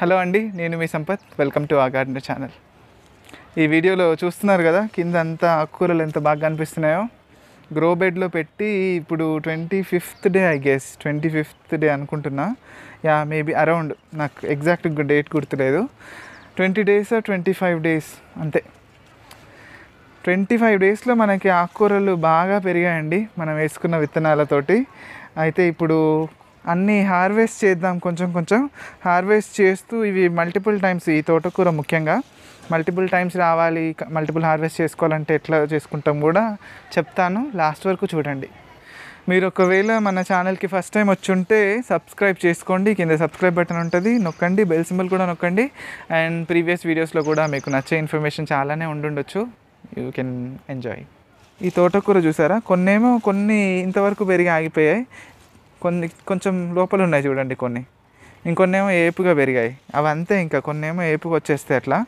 hello అండి నేను మీ సంపత్ వెల్కమ్ టు ఆ గార్డెన్ ఛానల్ ఈ వీడియోలో చూస్తున్నారు కదా కింద అంతా ఆకుకూరలు ఎంత బాగా కనిపిస్తున్నాయో గ్రో బెడ్లో పెట్టి ఇప్పుడు twenty fifth day I guess twenty fifth day అనుకుంటున్నా యా మేబీ అరౌండ్ నాకు ఎగ్జాక్ట్ డేట్ గుర్తులేదు twenty days twenty five days అంతే ట్వంటీ ఫైవ్ డేస్లో మనకి ఆకుకూరలు బాగా పెరిగాయండి మనం వేసుకున్న విత్తనాలతోటి అయితే ఇప్పుడు అన్నీ హార్వెస్ట్ చేద్దాం కొంచెం కొంచెం హార్వెస్ట్ చేస్తూ ఇవి మల్టిపుల్ టైమ్స్ ఈ తోటకూర ముఖ్యంగా మల్టిపుల్ టైమ్స్ రావాలి మల్టిపుల్ హార్వెస్ట్ చేసుకోవాలంటే ఎట్లా చేసుకుంటాం కూడా చెప్తాను లాస్ట్ వరకు చూడండి మీరు ఒకవేళ మన ఛానల్కి ఫస్ట్ టైం వచ్చి ఉంటే సబ్స్క్రైబ్ చేసుకోండి కింద సబ్స్క్రైబ్ బటన్ ఉంటుంది నొక్కండి బెల్ సింబల్ కూడా నొక్కండి అండ్ ప్రీవియస్ వీడియోస్లో కూడా మీకు నచ్చే ఇన్ఫర్మేషన్ చాలానే ఉండుండొచ్చు యూ కెన్ ఎంజాయ్ ఈ తోటకూర చూసారా కొన్నేమో కొన్ని ఇంతవరకు పెరిగి ఆగిపోయాయి కొన్ని కొంచెం లోపల ఉన్నాయి చూడండి కొన్ని ఇంకొన్నేమో ఏపుగా పెరిగాయి అవంతే ఇంకా ఇంకా కొన్నేమో ఏపుగా వచ్చేస్తే అట్లా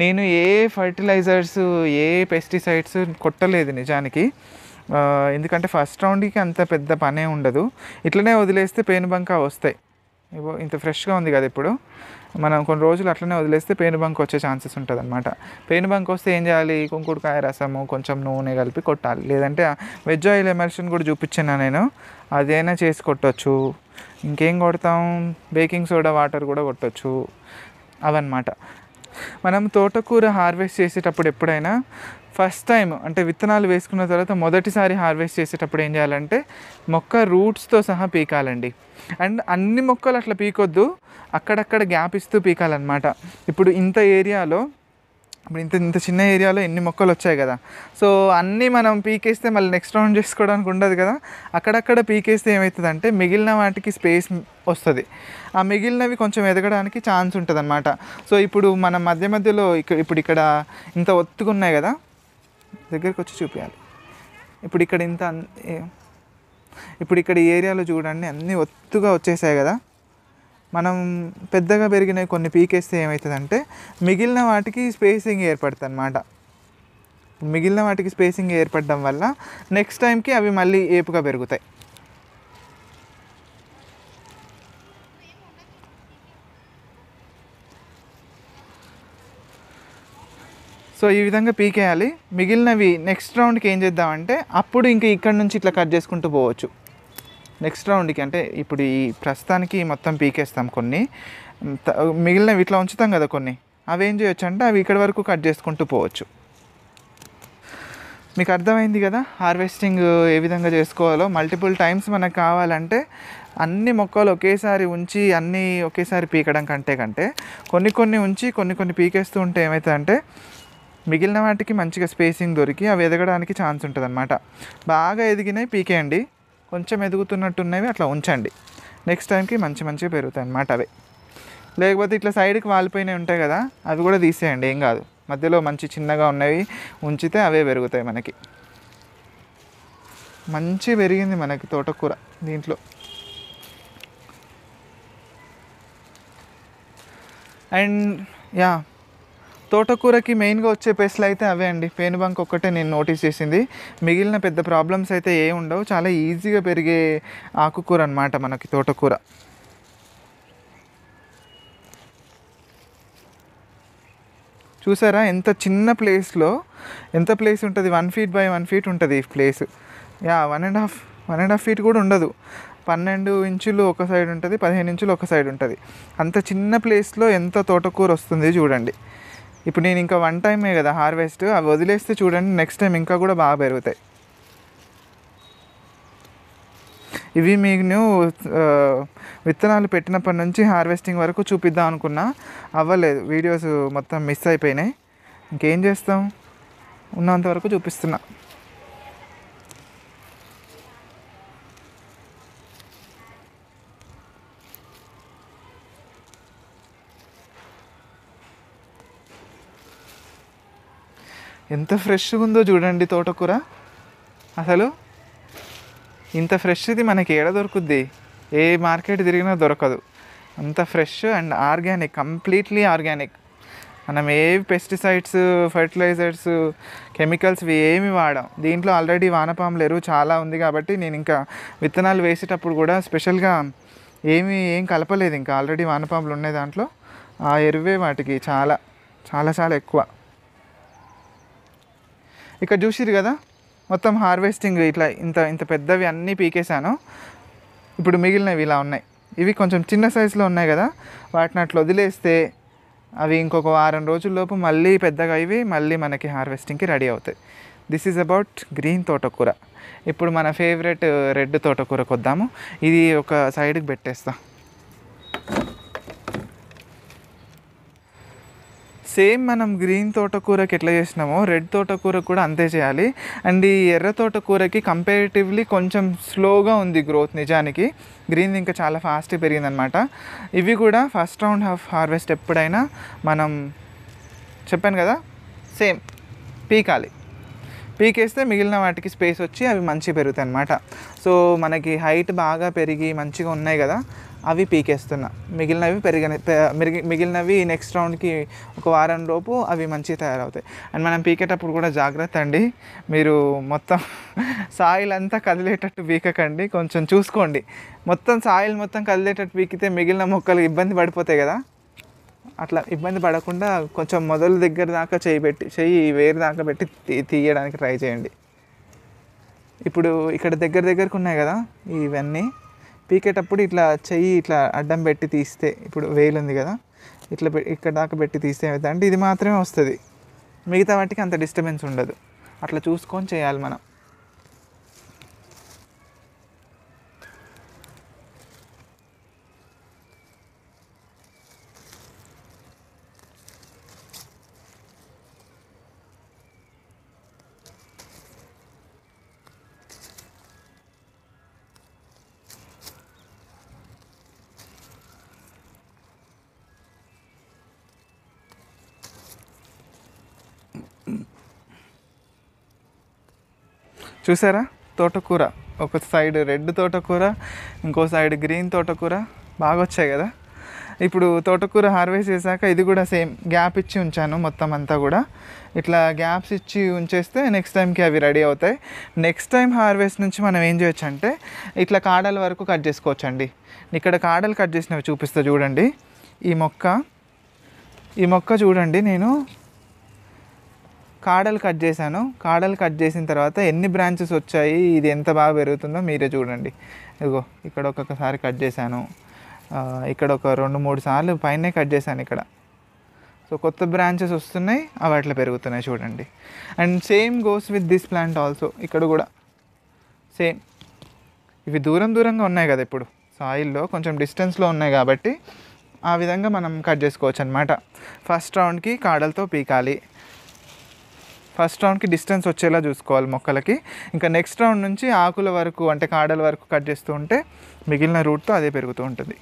నేను ఏ ఫర్టిలైజర్స్ ఏ పెస్టిసైడ్స్ కొట్టలేదు నిజానికి ఎందుకంటే ఫస్ట్ రౌండ్కి అంత పెద్ద పనే ఉండదు ఇట్లనే వదిలేస్తే పెనుబంక వస్తాయి ఇవో ఇంత ఫ్రెష్గా ఉంది కదా ఇప్పుడు మనం కొన్ని రోజులు అట్లనే వదిలేస్తే పేను బంక్ వచ్చే ఛాన్సెస్ ఉంటుంది అనమాట బంక్ వస్తే ఏం చేయాలి కుంకుడుకాయ రసము కొంచెం నూనె కలిపి కొట్టాలి లేదంటే వెజ్ ఆయిల్ ఎమర్షన్ కూడా చూపించాను నేను అదైనా చేసి కొట్టచ్చు ఇంకేం కొడతాం బేకింగ్ సోడా వాటర్ కూడా కొట్టచ్చు అవన్నమాట మనం తోటకూర హార్వెస్ట్ చేసేటప్పుడు ఎప్పుడైనా ఫస్ట్ టైం అంటే విత్తనాలు వేసుకున్న తర్వాత మొదటిసారి హార్వెస్ట్ చేసేటప్పుడు ఏం చేయాలంటే మొక్క రూట్స్తో సహా పీకాలండి అండ్ అన్ని మొక్కలు అట్లా పీకొద్దు అక్కడక్కడ గ్యాప్ ఇస్తూ పీకాలన్నమాట ఇప్పుడు ఇంత ఏరియాలో ఇప్పుడు ఇంత ఇంత చిన్న ఏరియాలో ఎన్ని మొక్కలు వచ్చాయి కదా సో అన్నీ మనం పీకేస్తే మళ్ళీ నెక్స్ట్ రౌండ్ చేసుకోవడానికి ఉండదు కదా అక్కడక్కడ పీకేస్తే ఏమవుతుందంటే మిగిలిన వాటికి స్పేస్ వస్తుంది ఆ మిగిలినవి కొంచెం ఎదగడానికి ఛాన్స్ ఉంటుంది అనమాట సో ఇప్పుడు మనం మధ్య మధ్యలో ఇక్కడ ఇప్పుడు ఇక్కడ ఇంత ఒత్తుకున్నాయి కదా దగ్గరికి వచ్చి చూపించాలి ఇప్పుడు ఇక్కడ ఇంత ఇప్పుడు ఇక్కడ ఈ ఏరియాలో చూడండి అన్నీ ఒత్తుగా వచ్చేసాయి కదా మనం పెద్దగా పెరిగిన కొన్ని పీకేస్తే ఏమవుతుందంటే మిగిలిన వాటికి స్పేసింగ్ ఏర్పడుతుంది అనమాట మిగిలిన వాటికి స్పేసింగ్ ఏర్పడడం వల్ల నెక్స్ట్ టైంకి అవి మళ్ళీ ఏపుగా పెరుగుతాయి సో ఈ విధంగా పీకేయాలి మిగిలినవి నెక్స్ట్ రౌండ్కి ఏం చేద్దామంటే అప్పుడు ఇంకా ఇక్కడ నుంచి ఇట్లా కట్ చేసుకుంటూ పోవచ్చు నెక్స్ట్ రౌండ్కి అంటే ఇప్పుడు ఈ ప్రస్తుతానికి మొత్తం పీకేస్తాం కొన్ని మిగిలినవి ఇట్లా ఉంచుతాం కదా కొన్ని అవి ఏం చేయొచ్చు అంటే అవి ఇక్కడ వరకు కట్ చేసుకుంటూ పోవచ్చు మీకు అర్థమైంది కదా హార్వెస్టింగ్ ఏ విధంగా చేసుకోవాలో మల్టిపుల్ టైమ్స్ మనకు కావాలంటే అన్ని మొక్కలు ఒకేసారి ఉంచి అన్నీ ఒకేసారి పీకడం కంటే కంటే కొన్ని కొన్ని ఉంచి కొన్ని కొన్ని పీకేస్తూ ఉంటే ఏమవుతుందంటే మిగిలిన వాటికి మంచిగా స్పేసింగ్ దొరికి అవి ఎదగడానికి ఛాన్స్ ఉంటుంది అనమాట బాగా ఎదిగినాయి పీకేయండి కొంచెం ఎదుగుతున్నట్టున్నవి అట్లా ఉంచండి నెక్స్ట్ టైంకి మంచి మంచిగా పెరుగుతాయి అనమాట అవి లేకపోతే ఇట్లా సైడ్కి వాలిపోయినవి ఉంటాయి కదా అవి కూడా తీసేయండి ఏం కాదు మధ్యలో మంచి చిన్నగా ఉన్నవి ఉంచితే అవే పెరుగుతాయి మనకి మంచి పెరిగింది మనకి తోటకూర దీంట్లో అండ్ యా తోటకూరకి మెయిన్గా వచ్చే పెస్ట్లు అయితే అవే అండి పేనుబంక్ ఒక్కటే నేను నోటీస్ చేసింది మిగిలిన పెద్ద ప్రాబ్లమ్స్ అయితే ఏ ఉండవు చాలా ఈజీగా పెరిగే ఆకుకూర అనమాట మనకి తోటకూర చూసారా ఎంత చిన్న ప్లేస్లో ఎంత ప్లేస్ ఉంటుంది one feet by one feet ఉంటుంది ఈ place yeah one and half one and half feet కూడా ఉండదు పన్నెండు ఇంచులు ఒక సైడ్ ఉంటుంది పదిహేను ఇంచులు ఒక సైడ్ ఉంటుంది అంత చిన్న ప్లేస్లో ఎంత తోటకూర వస్తుంది చూడండి ఇప్పుడు నేను ఇంకా వన్ టైమే కదా హార్వెస్ట్ అవి వదిలేస్తే చూడండి నెక్స్ట్ టైం ఇంకా కూడా బాగా పెరుగుతాయి ఇవి మీకు విత్తనాలు పెట్టినప్పటి నుంచి హార్వెస్టింగ్ వరకు చూపిద్దాం అనుకున్నా అవ్వలేదు వీడియోస్ మొత్తం మిస్ అయిపోయినాయి ఇంకేం చేస్తాం ఉన్నంత వరకు చూపిస్తున్నా ఎంత ఫ్రెష్గా ఉందో చూడండి తోటకూర అసలు ఇంత ఫ్రెష్ది మనకి ఏడ దొరుకుద్ది ఏ మార్కెట్ తిరిగినా దొరకదు అంత fresh and organic completely organic మనం ఏ పెస్టిసైడ్స్ ఫర్టిలైజర్స్ కెమికల్స్ ఏమి వాడాం దీంట్లో ఆల్రెడీ వానపాముల ఎరువు చాలా ఉంది కాబట్టి నేను ఇంకా విత్తనాలు వేసేటప్పుడు కూడా స్పెషల్గా ఏమి ఏం కలపలేదు ఇంకా ఆల్రెడీ వానపాములు ఉన్నాయి దాంట్లో ఆ ఎరువే వాటికి చాలా చాలా చాలా ఎక్కువ ఇక్కడ చూసిరు కదా మొత్తం హార్వెస్టింగ్ ఇట్లా ఇంత ఇంత పెద్దవి అన్నీ పీకేశాను ఇప్పుడు మిగిలినవి ఇలా ఉన్నాయి ఇవి కొంచెం చిన్న సైజులో ఉన్నాయి కదా వాటిని అట్లా వదిలేస్తే అవి ఇంకొక వారం రోజుల్లోపు మళ్ళీ పెద్దగా ఇవి మళ్ళీ మనకి హార్వెస్టింగ్కి రెడీ అవుతాయి this is about green thotakura ఇప్పుడు మన ఫేవరెట్ రెడ్ uh, తోటకూరకు వద్దాము ఇది ఒక సైడ్కి పెట్టేస్తాను సేమ్ మనం గ్రీన్ తోటకూరకి ఎట్లా చేసినామో రెడ్ తోటకూర కూడా అంతే చేయాలి అండ్ ఈ ఎర్ర తోటకూరకి కంపేరిటివ్లీ కొంచెం స్లోగా ఉంది గ్రోత్ నిజానికి గ్రీన్ ఇంకా చాలా ఫాస్ట్గా పెరిగిందనమాట ఇవి కూడా ఫస్ట్ రౌండ్ ఆఫ్ హార్వెస్ట్ ఎప్పుడైనా మనం చెప్పాను కదా సేమ్ పీకాలి పీకేస్తే మిగిలిన వాటికి స్పేస్ వచ్చి అవి మంచిగా పెరుగుతాయి అనమాట సో మనకి హైట్ బాగా పెరిగి మంచిగా ఉన్నాయి కదా అవి పీకేస్తున్నా మిగిలినవి పెరిగిన మిగిలినవి నెక్స్ట్ రౌండ్కి ఒక వారం లోపు అవి మంచిగా తయారవుతాయి అండ్ మనం పీకేటప్పుడు కూడా జాగ్రత్త అండి మీరు మొత్తం సాయిల్ అంతా కదిలేటట్టు పీకకండి కొంచెం చూసుకోండి మొత్తం సాయిల్ మొత్తం కదిలేటట్టు పీకితే మిగిలిన మొక్కలు ఇబ్బంది పడిపోతాయి కదా అట్లా ఇబ్బంది పడకుండా కొంచెం మొదలు దగ్గర దాకా చేయి పెట్టి చెయ్యి వేరు దాకా పెట్టి తీయడానికి ట్రై చేయండి ఇప్పుడు ఇక్కడ దగ్గర దగ్గరకు ఉన్నాయి కదా ఇవన్నీ పీకేటప్పుడు ఇట్లా చెయ్యి ఇట్లా అడ్డం పెట్టి తీస్తే ఇప్పుడు వేలు ఉంది కదా ఇట్లా ఇక్కడ దాకా పెట్టి తీస్తే అంటే ఇది మాత్రమే వస్తుంది మిగతా వాటికి అంత డిస్టర్బెన్స్ ఉండదు అట్లా చూసుకొని చేయాలి మనం చూసారా తోటకూర ఒక సైడ్ రెడ్ తోటకూర ఇంకో సైడ్ గ్రీన్ తోటకూర బాగా వచ్చాయి కదా ఇప్పుడు తోటకూర హార్వెస్ట్ చేశాక ఇది కూడా సేమ్ గ్యాప్ ఇచ్చి ఉంచాను మొత్తం అంతా కూడా ఇట్లా గ్యాప్స్ ఇచ్చి ఉంచేస్తే నెక్స్ట్ టైంకి అవి రెడీ అవుతాయి నెక్స్ట్ టైం హార్వెస్ట్ నుంచి మనం ఏం చేయొచ్చు అంటే ఇట్లా కాడల వరకు కట్ చేసుకోవచ్చండి ఇక్కడ కాడలు కట్ చేసినవి చూపిస్తా చూడండి ఈ మొక్క ఈ మొక్క చూడండి నేను కాడలు కట్ చేశాను కాడలు కట్ చేసిన తర్వాత ఎన్ని బ్రాంచెస్ వచ్చాయి ఇది ఎంత బాగా పెరుగుతుందో మీరే చూడండి ఇదిగో ఇక్కడ ఒక్కొక్కసారి కట్ చేశాను ఇక్కడ ఒక రెండు మూడు సార్లు పైనే కట్ చేశాను ఇక్కడ సో కొత్త బ్రాంచెస్ వస్తున్నాయి అవి అట్లా పెరుగుతున్నాయి చూడండి and same goes with this plant also ఇక్కడ కూడా సేమ్ ఇవి దూరం దూరంగా ఉన్నాయి కదా ఇప్పుడు సాయిల్లో కొంచెం డిస్టెన్స్లో ఉన్నాయి కాబట్టి ఆ విధంగా మనం కట్ చేసుకోవచ్చు అనమాట ఫస్ట్ రౌండ్కి కాడలతో పీకాలి ఫస్ట్ రౌండ్కి డిస్టెన్స్ వచ్చేలా చూసుకోవాలి మొక్కలకి ఇంకా నెక్స్ట్ రౌండ్ నుంచి ఆకుల వరకు అంటే కాడల వరకు కట్ చేస్తూ ఉంటే మిగిలిన రూట్తో అదే పెరుగుతూ ఉంటుంది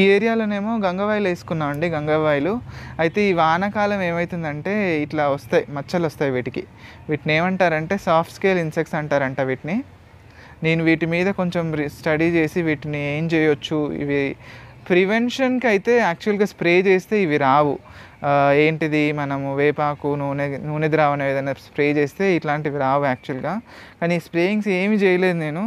ఈ ఏరియాలోనేమో గంగవాయిలు వేసుకున్నాం అండి గంగవాయిలు అయితే ఈ వానాకాలం ఏమవుతుందంటే ఇట్లా వస్తాయి మచ్చలు వస్తాయి వీటికి వీటిని ఏమంటారంటే సాఫ్ట్ స్కేల్ ఇన్సెక్ట్స్ అంటారంట వీటిని నేను వీటి మీద కొంచెం స్టడీ చేసి వీటిని ఏం చేయొచ్చు ఇవి ప్రివెన్షన్కి అయితే యాక్చువల్గా స్ప్రే చేస్తే ఇవి రావు ఏంటిది మనము వేపాకు నూనె నూనె ద్రావణం ఏదైనా స్ప్రే చేస్తే ఇట్లాంటివి రావు యాక్చువల్గా కానీ స్ప్రేయింగ్స్ ఏమి చేయలేదు నేను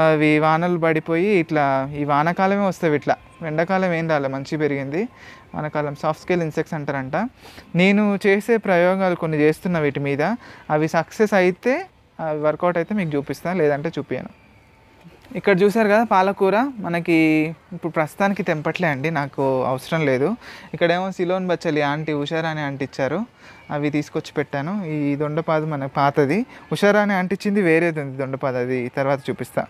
అవి వానలు పడిపోయి ఇట్లా ఈ వానకాలమే వస్తాయి ఇట్లా ఎండాకాలం ఏం రాలే మంచి పెరిగింది వానకాలం సాఫ్ట్ స్కేల్ ఇన్సెక్ట్స్ అంటారంట నేను చేసే ప్రయోగాలు కొన్ని చేస్తున్నా వీటి మీద అవి సక్సెస్ అయితే వర్కౌట్ అయితే మీకు చూపిస్తాను లేదంటే చూపించాను ఇక్కడ చూసారు కదా పాలకూర మనకి ఇప్పుడు ప్రస్తుతానికి తెంపట్లే అండి నాకు అవసరం లేదు ఇక్కడేమో సిలోన్ బచ్చలి ఆంటీ హుషారా అని ఇచ్చారు అవి తీసుకొచ్చి పెట్టాను ఈ దొండపాదు మన పాతది హుషారా అని అంటించింది వేరేది ఉంది దొండపాదు అది తర్వాత చూపిస్తా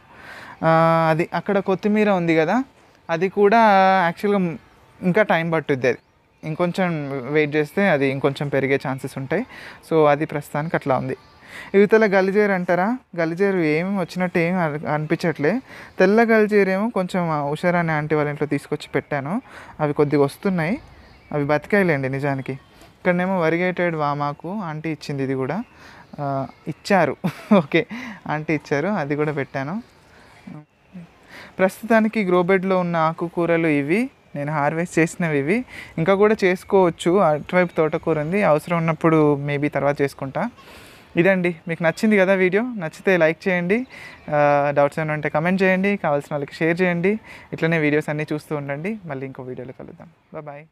అది అక్కడ కొత్తిమీర ఉంది కదా అది కూడా యాక్చువల్గా ఇంకా టైం పట్టుద్ది అది ఇంకొంచెం వెయిట్ చేస్తే అది ఇంకొంచెం పెరిగే ఛాన్సెస్ ఉంటాయి సో అది ప్రస్తుతానికి అట్లా ఉంది ఇవితల గలిజేరు అంటారా గలిజేరు ఏమి వచ్చినట్టు ఏమి అనిపించట్లే తెల్ల గలిజేరేమో కొంచెం ఉషారా అనే ఆంటీ వాళ్ళ ఇంట్లో తీసుకొచ్చి పెట్టాను అవి కొద్దిగా వస్తున్నాయి అవి బతికాయలేండి నిజానికి ఇక్కడనేమో వరిగేటెడ్ వామాకు ఆంటీ ఇచ్చింది ఇది కూడా ఇచ్చారు ఓకే ఆంటీ ఇచ్చారు అది కూడా పెట్టాను ప్రస్తుతానికి గ్రోబెడ్లో ఉన్న ఆకుకూరలు ఇవి నేను హార్వెస్ట్ చేసినవి ఇవి ఇంకా కూడా చేసుకోవచ్చు అటువైపు తోటకూర ఉంది అవసరం ఉన్నప్పుడు మేబీ తర్వాత చేసుకుంటా ఇదండి మీకు నచ్చింది కదా వీడియో నచ్చితే లైక్ చేయండి డౌట్స్ ఏమైనా ఉంటే కమెంట్ చేయండి కావాల్సిన వాళ్ళకి షేర్ చేయండి ఇట్లనే వీడియోస్ అన్నీ చూస్తూ ఉండండి మళ్ళీ ఇంకో వీడియోలో కలుద్దాం బాయ్